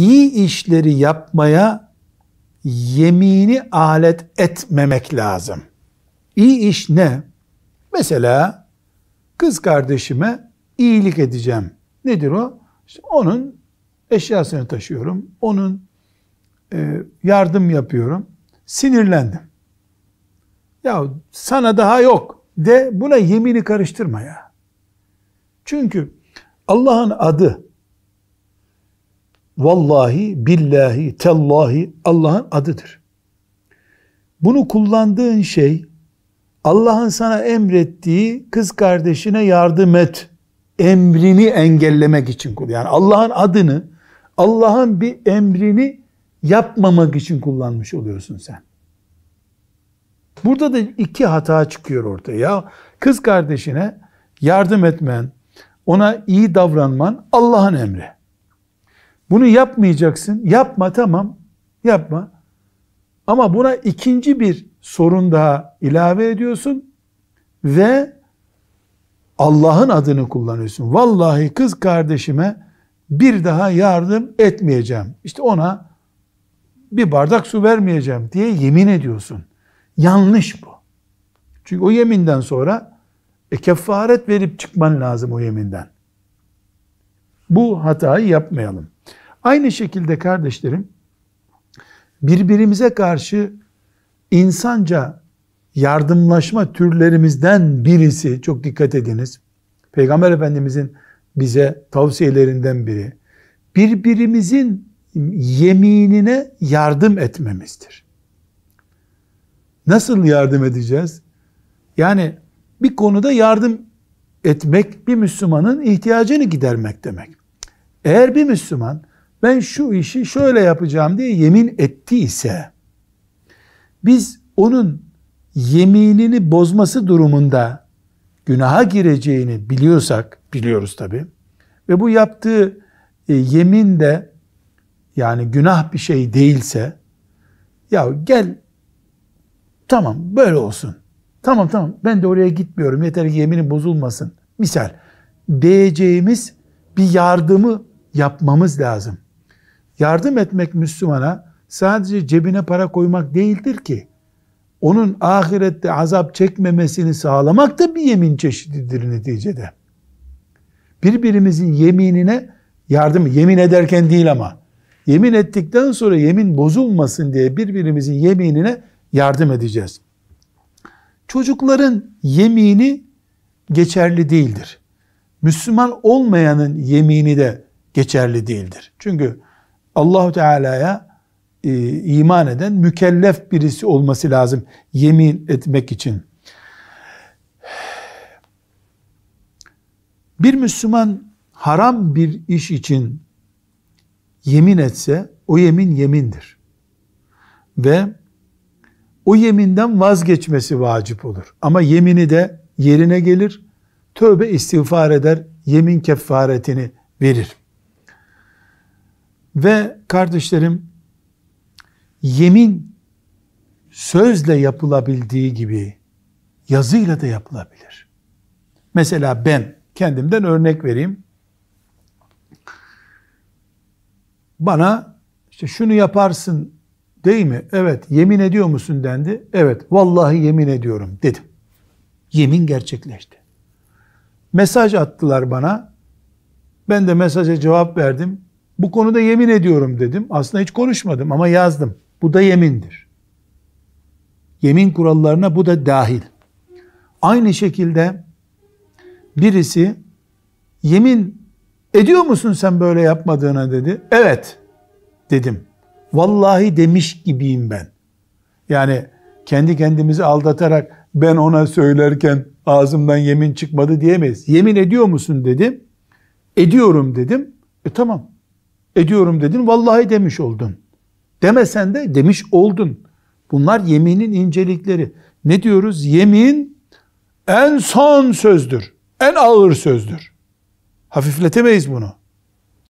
iyi işleri yapmaya yemini alet etmemek lazım. İyi iş ne? Mesela kız kardeşime iyilik edeceğim. Nedir o? İşte onun eşyasını taşıyorum. Onun e, yardım yapıyorum. Sinirlendim. Ya sana daha yok de buna yemini karıştırma ya. Çünkü Allah'ın adı vallahi, billahi, tellahi Allah'ın adıdır. Bunu kullandığın şey Allah'ın sana emrettiği kız kardeşine yardım et emrini engellemek için kullan. Yani Allah'ın adını, Allah'ın bir emrini yapmamak için kullanmış oluyorsun sen. Burada da iki hata çıkıyor ortaya. Ya kız kardeşine yardım etmen, ona iyi davranman Allah'ın emri. Bunu yapmayacaksın. Yapma tamam. Yapma. Ama buna ikinci bir sorun daha ilave ediyorsun ve Allah'ın adını kullanıyorsun. Vallahi kız kardeşime bir daha yardım etmeyeceğim. İşte ona bir bardak su vermeyeceğim diye yemin ediyorsun. Yanlış bu. Çünkü o yeminden sonra e, kefaret verip çıkman lazım o yeminden. Bu hatayı yapmayalım. Aynı şekilde kardeşlerim birbirimize karşı insanca yardımlaşma türlerimizden birisi çok dikkat ediniz. Peygamber Efendimizin bize tavsiyelerinden biri birbirimizin yeminine yardım etmemizdir. Nasıl yardım edeceğiz? Yani bir konuda yardım etmek bir Müslümanın ihtiyacını gidermek demek. Eğer bir Müslüman ben şu işi şöyle yapacağım diye yemin ettiyse biz onun yeminini bozması durumunda günaha gireceğini biliyorsak biliyoruz tabi ve bu yaptığı e, yemin de yani günah bir şey değilse ya gel tamam böyle olsun tamam tamam ben de oraya gitmiyorum yeter ki yeminin bozulmasın misal diyeceğimiz bir yardımı yapmamız lazım. Yardım etmek Müslümana sadece cebine para koymak değildir ki. Onun ahirette azap çekmemesini sağlamak da bir yemin çeşididir neticede. Birbirimizin yeminine yardım, yemin ederken değil ama, yemin ettikten sonra yemin bozulmasın diye birbirimizin yeminine yardım edeceğiz. Çocukların yemini geçerli değildir. Müslüman olmayanın yemini de geçerli değildir. Çünkü Allahu Teala'ya e, iman eden mükellef birisi olması lazım yemin etmek için. Bir Müslüman haram bir iş için yemin etse o yemin yemindir. Ve o yeminden vazgeçmesi vacip olur. Ama yemini de yerine gelir, tövbe istiğfar eder, yemin kefaretini verir. Ve kardeşlerim yemin sözle yapılabildiği gibi yazıyla da yapılabilir. Mesela ben kendimden örnek vereyim. Bana işte şunu yaparsın değil mi? Evet. Yemin ediyor musun dendi. Evet. Vallahi yemin ediyorum dedim. Yemin gerçekleşti. Mesaj attılar bana. Ben de mesaja cevap verdim. Bu konuda yemin ediyorum dedim. Aslında hiç konuşmadım ama yazdım. Bu da yemindir. Yemin kurallarına bu da dahil. Aynı şekilde birisi yemin ediyor musun sen böyle yapmadığına dedi. Evet dedim. Vallahi demiş gibiyim ben. Yani kendi kendimizi aldatarak ben ona söylerken ağzımdan yemin çıkmadı diyemeyiz. Yemin ediyor musun dedi. Ediyorum dedim. E tamam ediyorum dedin, vallahi demiş oldun. Demesen de demiş oldun. Bunlar yeminin incelikleri. Ne diyoruz? Yemin en son sözdür. En ağır sözdür. Hafifletemeyiz bunu.